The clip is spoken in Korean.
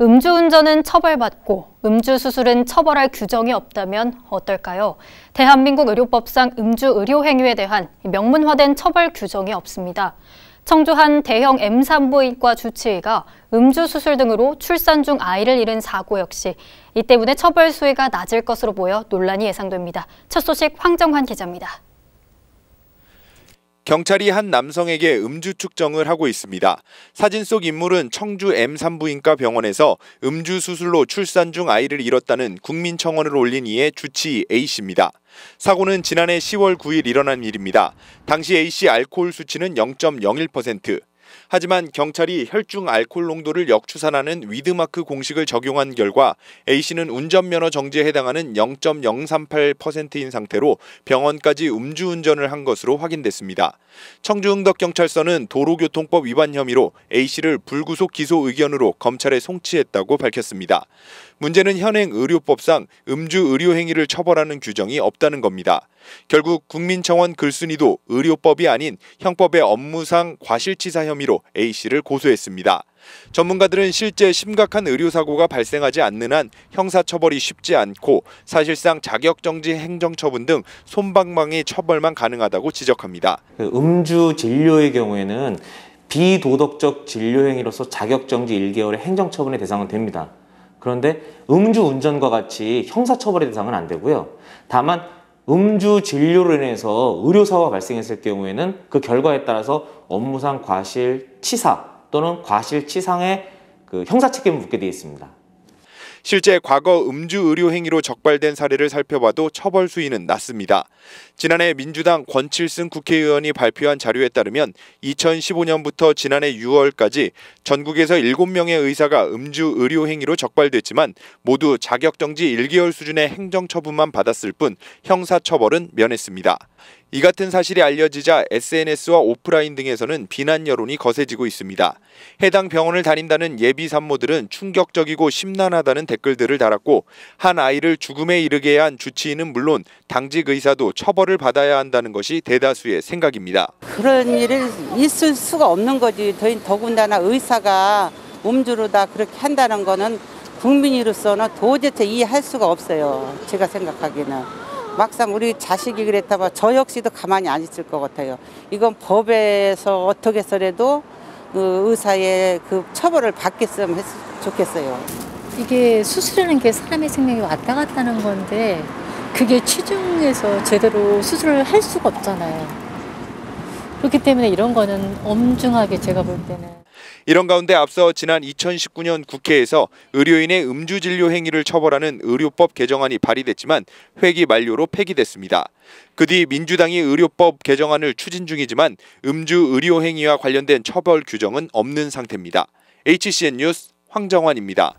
음주운전은 처벌받고 음주수술은 처벌할 규정이 없다면 어떨까요? 대한민국 의료법상 음주의료행위에 대한 명문화된 처벌 규정이 없습니다. 청주 한 대형 M 산부인과 주치의가 음주수술 등으로 출산 중 아이를 잃은 사고 역시 이 때문에 처벌 수위가 낮을 것으로 보여 논란이 예상됩니다. 첫 소식 황정환 기자입니다. 경찰이 한 남성에게 음주 측정을 하고 있습니다. 사진 속 인물은 청주 M 산부인과 병원에서 음주 수술로 출산 중 아이를 잃었다는 국민청원을 올린 이의 주치 A씨입니다. 사고는 지난해 10월 9일 일어난 일입니다. 당시 A씨 알코올 수치는 0.01%, 하지만 경찰이 혈중 알코올 농도를 역추산하는 위드마크 공식을 적용한 결과 A씨는 운전면허 정지에 해당하는 0.038%인 상태로 병원까지 음주운전을 한 것으로 확인됐습니다. 청주흥덕경찰서는 도로교통법 위반 혐의로 A씨를 불구속 기소 의견으로 검찰에 송치했다고 밝혔습니다. 문제는 현행 의료법상 음주 의료 행위를 처벌하는 규정이 없다는 겁니다. 결국 국민청원 글쓴이도 의료법이 아닌 형법의 업무상 과실치사 혐의로 A씨를 고소했습니다. 전문가들은 실제 심각한 의료사고가 발생하지 않는 한 형사처벌이 쉽지 않고 사실상 자격정지 행정처분 등 솜방망이 처벌만 가능하다고 지적합니다. 그 음주 진료의 경우에는 비도덕적 진료행위로서 자격정지 1개월의 행정처분의 대상은 됩니다. 그런데 음주 운전과 같이 형사처벌의 대상은 안 되고요. 다만 음주 진료로 인해서 의료사고가 발생했을 경우에는 그 결과에 따라서 업무상 과실 치사 또는 과실 치상의 그 형사책임을 묻게 되어 있습니다. 실제 과거 음주 의료 행위로 적발된 사례를 살펴봐도 처벌 수위는 낮습니다. 지난해 민주당 권칠승 국회의원이 발표한 자료에 따르면 2015년부터 지난해 6월까지 전국에서 7명의 의사가 음주 의료 행위로 적발됐지만 모두 자격정지 1개월 수준의 행정처분만 받았을 뿐 형사처벌은 면했습니다. 이 같은 사실이 알려지자 SNS와 오프라인 등에서는 비난 여론이 거세지고 있습니다. 해당 병원을 다닌다는 예비 산모들은 충격적이고 심란하다는 댓글들을 달았고 한 아이를 죽음에 이르게 한 주치의는 물론 당직 의사도 처벌을 받아야 한다는 것이 대다수의 생각입니다. 그런 일을 있을 수가 없는 거지. 더군다나 의사가 음주로다 그렇게 한다는 거는 국민으로서는 도대체 이해할 수가 없어요. 제가 생각하기에는. 막상 우리 자식이 그랬다면 저 역시도 가만히 안 있을 것 같아요. 이건 법에서 어떻게 서라도그 의사의 그 처벌을 받겠으면 좋겠어요. 이게 수술이는게 사람의 생명이 왔다 갔다 하는 건데 그게 취중에서 제대로 수술을 할 수가 없잖아요. 그렇기 때문에 이런 거는 엄중하게 제가 볼 때는 이런 가운데 앞서 지난 2019년 국회에서 의료인의 음주진료 행위를 처벌하는 의료법 개정안이 발의됐지만 회기 만료로 폐기됐습니다. 그 뒤 민주당이 의료법 개정안을 추진 중이지만 음주 의료 행위와 관련된 처벌 규정은 없는 상태입니다. HCN 뉴스 황정환입니다.